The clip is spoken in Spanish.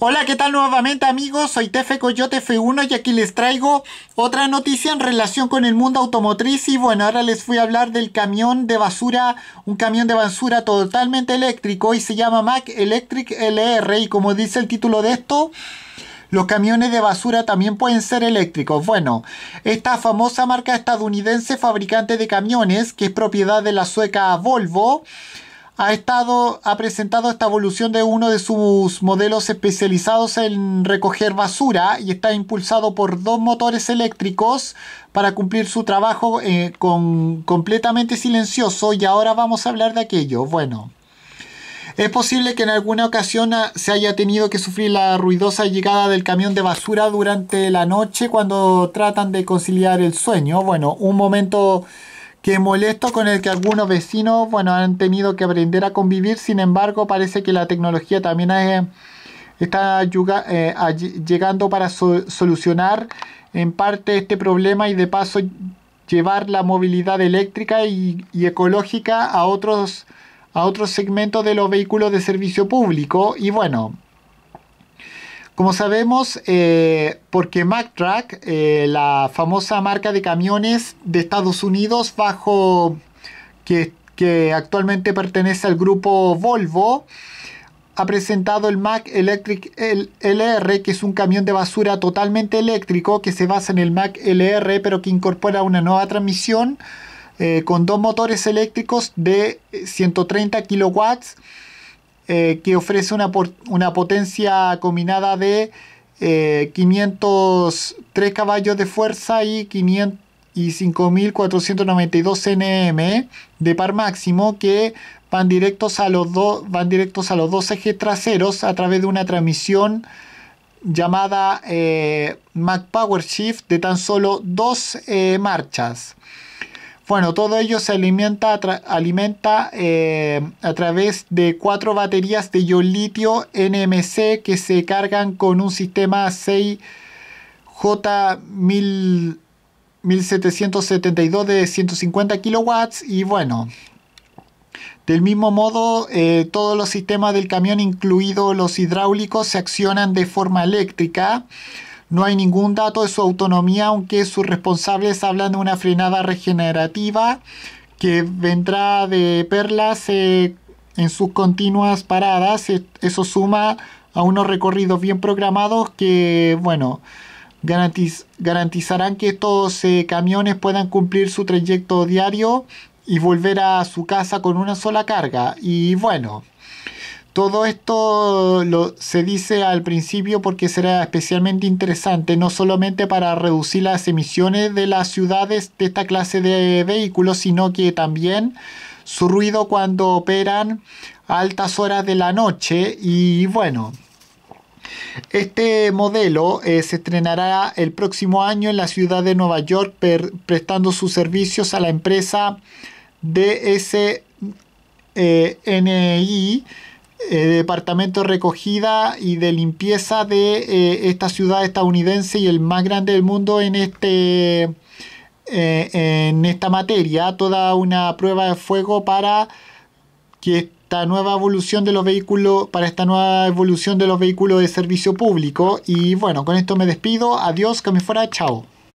Hola, ¿qué tal nuevamente amigos? Soy Tefe Coyote F1 y aquí les traigo otra noticia en relación con el mundo automotriz y bueno, ahora les voy a hablar del camión de basura, un camión de basura totalmente eléctrico y se llama Mac Electric LR y como dice el título de esto... Los camiones de basura también pueden ser eléctricos. Bueno, esta famosa marca estadounidense fabricante de camiones, que es propiedad de la sueca Volvo, ha, estado, ha presentado esta evolución de uno de sus modelos especializados en recoger basura y está impulsado por dos motores eléctricos para cumplir su trabajo eh, con, completamente silencioso y ahora vamos a hablar de aquello. Bueno. Es posible que en alguna ocasión ah, se haya tenido que sufrir la ruidosa llegada del camión de basura durante la noche cuando tratan de conciliar el sueño. Bueno, un momento que molesto con el que algunos vecinos bueno, han tenido que aprender a convivir, sin embargo parece que la tecnología también está eh, llegando para solucionar en parte este problema y de paso llevar la movilidad eléctrica y, ecológica a otros, a otros segmentos de los vehículos de servicio público y bueno, como sabemos, eh, porque Mack Truck, eh, la famosa marca de camiones de Estados Unidos, bajo que, actualmente pertenece al grupo Volvo, ha presentado el Mack Electric LR, que es un camión de basura totalmente eléctrico que se basa en el Mack LR, pero que incorpora una nueva transmisión eh, con dos motores eléctricos de 130 kilowatts eh, que ofrece una, potencia combinada de 503 eh, caballos de fuerza y 55492 5.492 nm de par máximo que van directos a los dos van directos a los dos ejes traseros a través de una transmisión llamada eh, Mac Power Shift de tan solo dos eh, marchas. Bueno, todo ello se alimenta, eh, a, través de cuatro baterías de ion-litio NMC que se cargan con un sistema 6J1772 de 150 kilowatts y bueno, del mismo modo, eh, todos los sistemas del camión, incluidos los hidráulicos, se accionan de forma eléctrica. No hay ningún dato de su autonomía, aunque sus responsables hablan de una frenada regenerativa que vendrá de perlas eh, en sus continuas paradas. E, eso suma a unos recorridos bien programados que, bueno, garantizarán que estos eh, camiones puedan cumplir su trayecto diario y volver a su casa con una sola carga. Y bueno, todo esto se dice al principio porque será especialmente interesante, no solamente para reducir las emisiones de las ciudades de esta clase de vehículos, sino que también su ruido cuando operan a altas horas de la noche y bueno. Este modelo eh, se estrenará el próximo año en la ciudad de Nueva York prestando sus servicios a la empresa DSNI. Eh, eh, departamento de recogida y de limpieza de eh, esta ciudad estadounidense y el más grande del mundo en este eh, en esta materia toda una prueba de fuego para esta nueva evolución de los vehículos para esta nueva evolución de los vehículos de servicio público y bueno con esto me despido adiós que me fuera chao